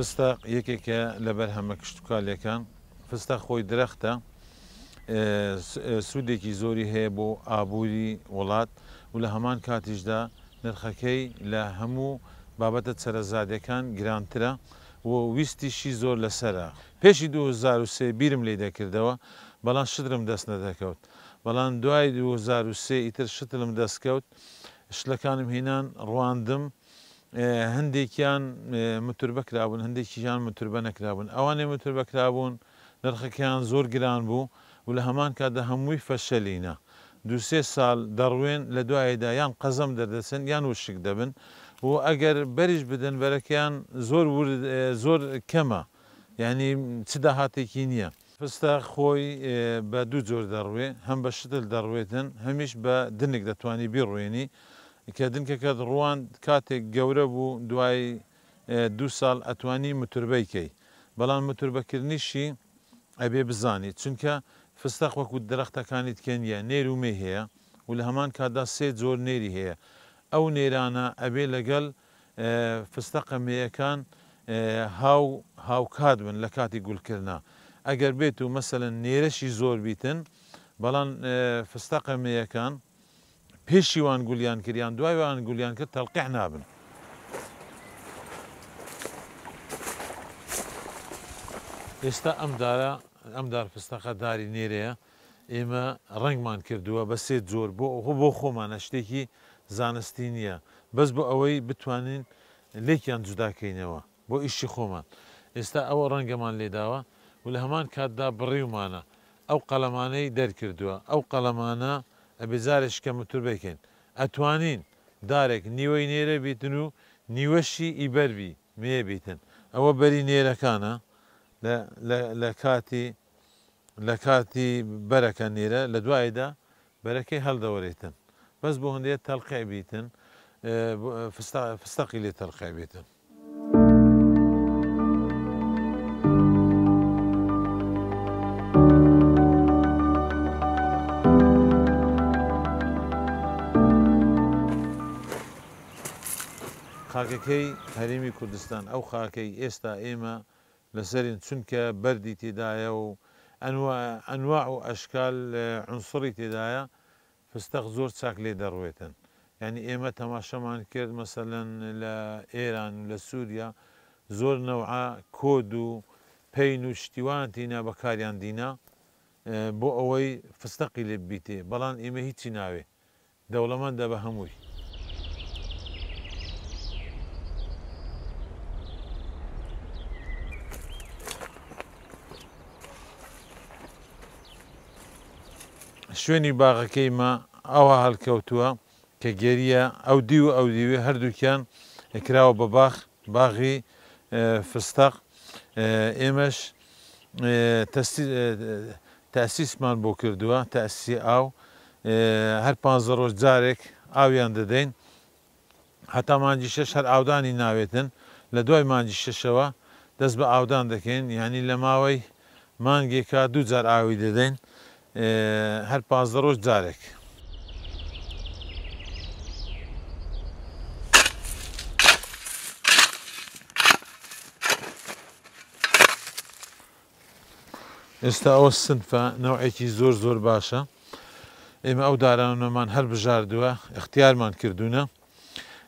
فستە یەکێکە لەبەر هەمە کشتتوکالەکان فستە خۆی درەختە سوودێکی زۆری هەیە بۆ ئابووری وڵات و لە هەمان کاتیشدا نرخەکەی لە هەموو بابەتە چەرەزادەکان گرانترە و ویستیشی زۆر لەسرە پێشی 2023 بیرم لێ دەکردەوە بەڵام شترم دەست نەدەکەوت بەڵام دوای 2023 ئیتر شتلم دەستکەوت شلەکانم هینان ڕواندم هەندێکیان متربەکرابوون هەندێکیان متربە نەکرابوون ئەوانێ متربەکرابوون نرخەکەیان زۆر گران بوو و لە هەمان کاتدا هەمووی فەشەلینە دوسێ ساڵ دەڕوێن لە دوایدا یان قەزم دەردەچن یان وشک دەبن و ئەگەر بەریش بدەن بەرەکەیان زۆر زۆر کەمە یعنی چ داهاتێکی نییە. پستا خۆی بە دوو جۆر دەڕوێ هەم بە شتل دەڕوێتن هەمیش بە دنێک دەتوانی بیڕوێنی کە دنکەکە ڕوان کاتێک گەورە بوو دوای دو ساڵ ئەتوانی متربەیکەی بەڵام متربەکردنیشی ئەبێ بزانیت چونکە فستەق وەکو درەختەکانی تکەنیە نێرومێ هەیە و لە هەمان کاتدا سێ زۆر نێری هەیە ئەو نێرانە ئەبێ لەگەڵ فستەقەمەیەکان هاو هاوکات بن لە کاتی گولکردنا ئەگەر بێت و مەسەن نێرەشی زۆر بیتن بەڵام فستەقەمەیەکان هێشیوان گولیان کردیان دوایوان گولیان کرد تەلقیح نابن ئێستا ئەمدارە ئەمدار پستەخە داری نێرەیە ئێمە ڕنگمان کردووە بە سێ جۆر بۆ بۆ خۆمانە شتێکی زانستی نییە بەس بۆ ئەوەی بتوانین لێکیان جوداکەینەوە بۆ ئیشی خۆمان ئێستا ئەوە ڕەنگەمان لێداوە و لە هەمان کاتدا بڕیومانە ئەو قەلەمانەی دەرکردووە ئەو قەلەمانە ئەبێ زارێککە متور بکەین ئەتوانین دارێک نیوەی نێرە بیتن و نیوەشی ئیبەربی مێبیتن ئەوە بەری نێرەکانە لە کاتی لە کاتی بەرەکە نێرە لە دوایدا بەرەکەی هەڵدەوەرێتن بەس بۆ هەندێت تەلقێ بیتن فستەقی لێ تەلقێ بێتن خاکەکەی هەرێمی کوردستان ئەو خاکەی ئێستا ئێمە لەسەرین چونکە بەری تێدایە و ئەنوا و ئەشکال عنسری تێدایە فستەق زۆر چاک لێ دەڕوێتن ینی ئێمە تەماشەمان کرد مەسەن لە ئێران لە سووریا زۆر نەوعا کۆد و پین و شتیوان تینا بەکاریان دینا بۆ ئەوەی فستەقی لێ بیتێ بەڵام ئێمە هیچی ناوێ دەوڵەمەندە بە هەمووی شوێنی باغەکەیمە ئەوە هەلکەوتووە کە گێریە ئەو دی و ئەو دیوێ هەردووکیان کراوە بە باخ باغی فستەق ئێمەش تاسیسمان بۆ کردووە تاسی ئاو هەر پ ڕۆژ جارێک ئاویان دەدەین هەتا مانجی شەش هەر ئاودانی ناوێتن لە دوای مانجی شەشەوە دەست بە ئاودان دەکەین ینی لە ماوەی مانگێکا دوو جار ئاوی دەدەین هەر پازدە ڕۆژ جارێک. ئێستا ئەوە سنفە نەوەیەکی زۆر زۆر باشە ئێمە ئەو دارانەمان هەر بژاردووە اختیارمان کردوونە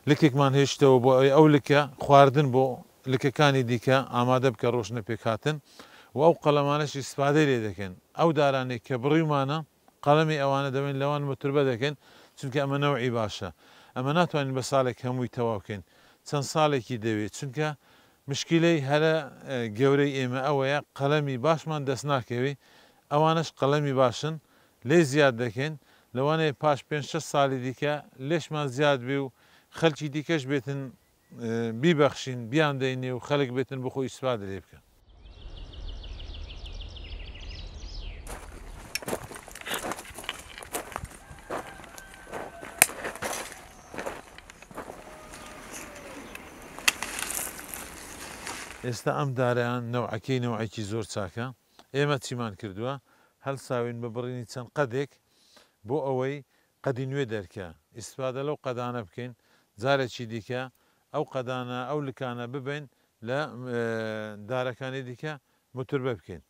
لکێکمان هێشتەوە بۆ ئەو لکە خواردن بۆ لکەکانی دیکە ئامادە بکە ڕۆژنە پێکاتن. و ئەو قەلەمانەشی سپادەی لێ دەکەن ئەو دارانێک کە بڕیمانە قەلەمی ئەوانە دەبێن لەوان متربە دەکەن چونکە ئەمە نەوەی باشە ئەمە ناتوانین بە ساڵێک هەمووی تەواوکەین چەند ساڵێکی دەوێت چونکە مشکلەی هەرە گەورەی ئێمە ئەوەیە قەلەمی باشمان دەست ناکەوی ئەوانش قەلەمی باشن لێ زیاد دەکەن لەوانەیە پاش پێ ساڵی دیکە لێشمان زیاد بێ و خەلکی دیکەش بێتن بیبەخشین بیان دەینێ و خەلک بێتن بخۆی سواد لێ بکە ئێستا ئەم دارەیان نەوعەکەی نەوەکی زۆر چاکە ئێمە چیمان کردووە هەل ساوین بە بڕینی چەند قەدێک بۆ ئەوەی قەدی نوێ دەرکە ئیسپادە لەو قەدانە بکەین جارێکی دیکە ئەو قەدانە ئەو لکانە ببین لە دارەکانی دیکە متربە بکەین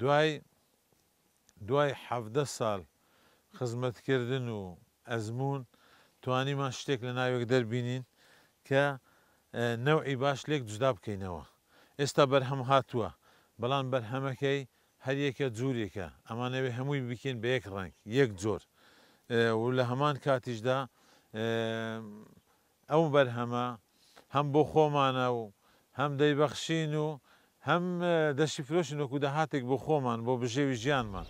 دوای دوای حەفدە ساڵ خزمەتکردن و ئەزمون توانیمان شتێک لە ناوێک دەربینین کە نەوعی باش لێک جودا بکەینەوە ئێستا بەرهەم هاتووە بەڵام بەرهەمەکەی هەریەکە جوورێکە ئەمانەوێ هەمووی بکەین بە یەک ڕنگ یەک جۆر و لە هەمان کاتیشدا ئەو بەرهەمە هەم بۆ خۆمانە و هەم دەیبەخشین و هەم دەشی فرۆشی نۆکو داهاتێک بۆ خۆمان بۆ بژێوی ژیانمان.